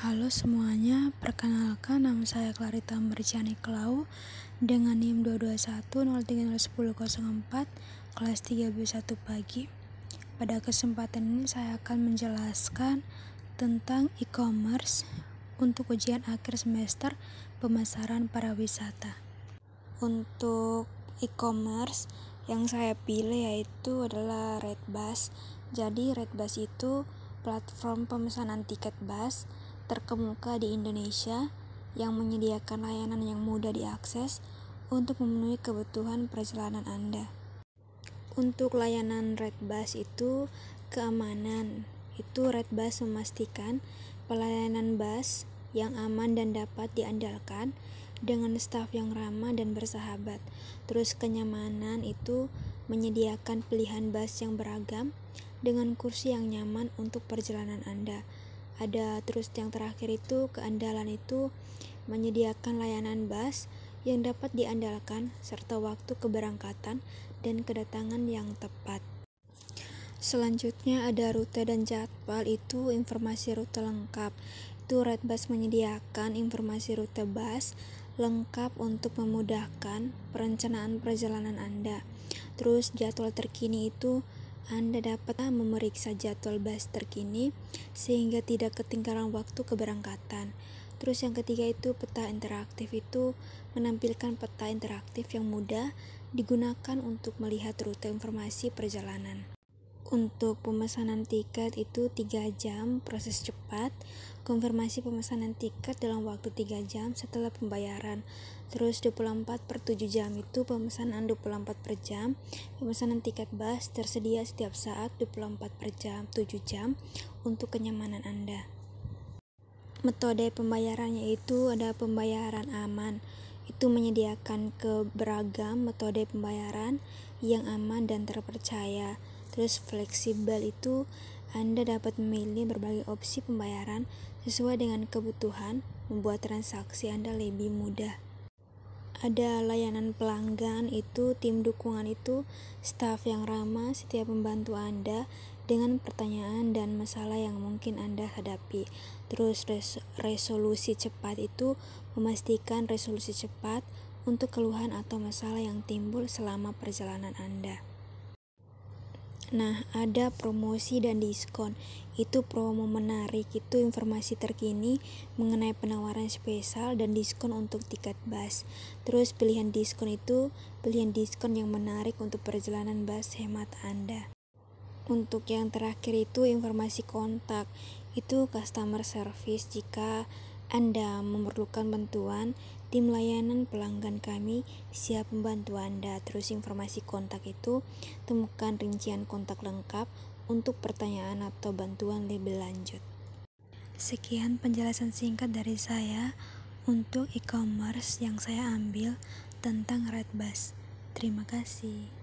Halo semuanya, perkenalkan nama saya Clarita Merjani Kelau dengan NIM 221030104 kelas 3B1 pagi. Pada kesempatan ini saya akan menjelaskan tentang e-commerce untuk ujian akhir semester pemasaran para wisata. Untuk e-commerce yang saya pilih yaitu adalah Redbus. Jadi Redbus itu platform pemesanan tiket bus terkemuka di Indonesia yang menyediakan layanan yang mudah diakses untuk memenuhi kebutuhan perjalanan Anda. Untuk layanan Red Bus itu keamanan. Itu Red Bus memastikan pelayanan bus yang aman dan dapat diandalkan dengan staf yang ramah dan bersahabat. Terus kenyamanan itu menyediakan pilihan bus yang beragam dengan kursi yang nyaman untuk perjalanan Anda ada terus yang terakhir itu keandalan itu menyediakan layanan bus yang dapat diandalkan serta waktu keberangkatan dan kedatangan yang tepat. Selanjutnya ada rute dan jadwal itu informasi rute lengkap. Itu Bus menyediakan informasi rute bus lengkap untuk memudahkan perencanaan perjalanan Anda. Terus jadwal terkini itu anda dapat memeriksa jadwal bus terkini sehingga tidak ketinggalan waktu keberangkatan. Terus yang ketiga itu peta interaktif itu menampilkan peta interaktif yang mudah digunakan untuk melihat rute informasi perjalanan. Untuk pemesanan tiket itu 3 jam proses cepat, konfirmasi pemesanan tiket dalam waktu 3 jam setelah pembayaran. Terus 24 per 7 jam itu pemesanan 24 per jam, pemesanan tiket bus tersedia setiap saat 24 per jam 7 jam untuk kenyamanan Anda. Metode pembayarannya itu ada pembayaran aman itu menyediakan keberagam metode pembayaran yang aman dan terpercaya. Terus fleksibel itu Anda dapat memilih berbagai opsi pembayaran sesuai dengan kebutuhan, membuat transaksi Anda lebih mudah. Ada layanan pelanggan itu, tim dukungan itu, staf yang ramah setiap membantu Anda dengan pertanyaan dan masalah yang mungkin Anda hadapi. Terus res resolusi cepat itu memastikan resolusi cepat untuk keluhan atau masalah yang timbul selama perjalanan Anda. Nah, ada promosi dan diskon. Itu promo menarik, itu informasi terkini mengenai penawaran spesial dan diskon untuk tiket bus. Terus pilihan diskon itu pilihan diskon yang menarik untuk perjalanan bus hemat Anda. Untuk yang terakhir itu informasi kontak. Itu customer service jika Anda memerlukan bantuan Tim layanan pelanggan kami siap membantu Anda. Terus informasi kontak itu temukan rincian kontak lengkap untuk pertanyaan atau bantuan lebih lanjut. Sekian penjelasan singkat dari saya untuk e-commerce yang saya ambil tentang Redbus. Terima kasih.